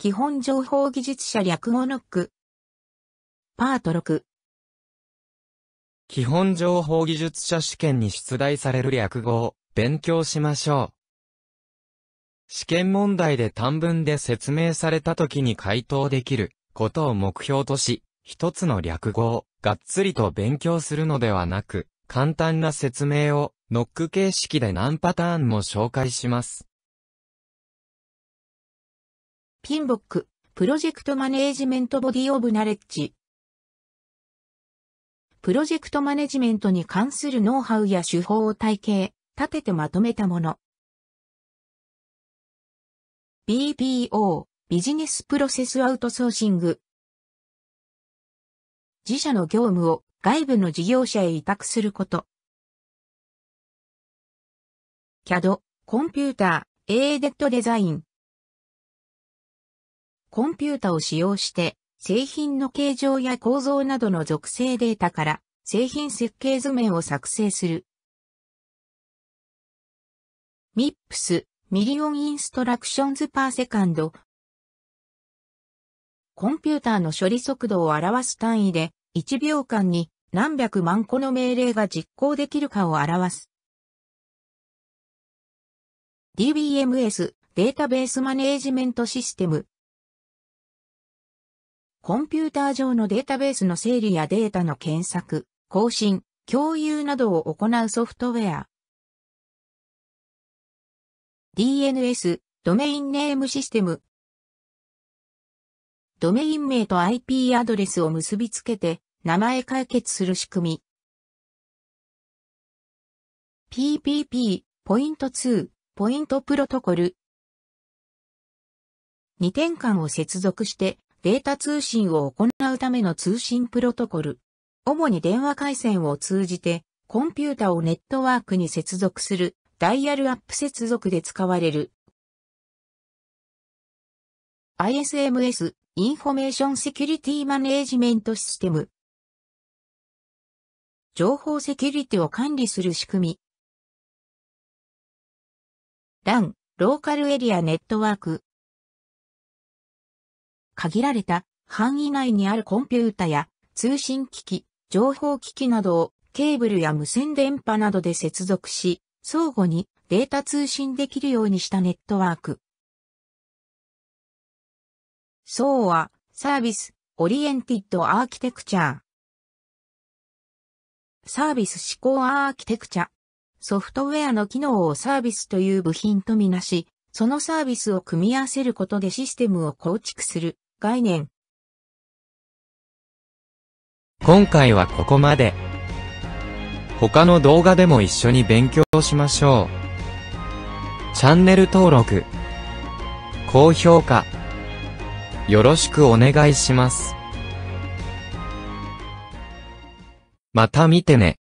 基本情報技術者略語ノック。パート6。基本情報技術者試験に出題される略語を勉強しましょう。試験問題で短文で説明された時に回答できることを目標とし、一つの略語をがっつりと勉強するのではなく、簡単な説明をノック形式で何パターンも紹介します。ピンボック、プロジェクトマネージメントボディオブナレッジ。プロジェクトマネジメントに関するノウハウや手法を体系、立ててまとめたもの。BPO、ビジネスプロセスアウトソーシング。自社の業務を外部の事業者へ委託すること。CAD、コンピューター、エーデッドデザイン。コンピュータを使用して、製品の形状や構造などの属性データから製品設計図面を作成する。MIPS ミリオンインストラクションズパーセカンドコンピューターの処理速度を表す単位で1秒間に何百万個の命令が実行できるかを表す。DBMS データベースマネージメントシステムコンピューター上のデータベースの整理やデータの検索、更新、共有などを行うソフトウェア。DNS、ドメインネームシステム。ドメイン名と IP アドレスを結びつけて、名前解決する仕組み。PPP、ポイント2、ポイントプロトコル。2点間を接続してデータ通信を行うための通信プロトコル。主に電話回線を通じて、コンピュータをネットワークに接続する、ダイヤルアップ接続で使われる。ISMS、インフォメーションセキュリティマネージメントシステム。情報セキュリティを管理する仕組み。LAN、ローカルエリアネットワーク。限られた範囲内にあるコンピュータや通信機器、情報機器などをケーブルや無線電波などで接続し、相互にデータ通信できるようにしたネットワーク。そうは、サービス、オリエンティッドアーキテクチャー。サービス思考アーキテクチャ。ソフトウェアの機能をサービスという部品とみなし、そのサービスを組み合わせることでシステムを構築する概念。今回はここまで。他の動画でも一緒に勉強しましょう。チャンネル登録、高評価、よろしくお願いします。また見てね。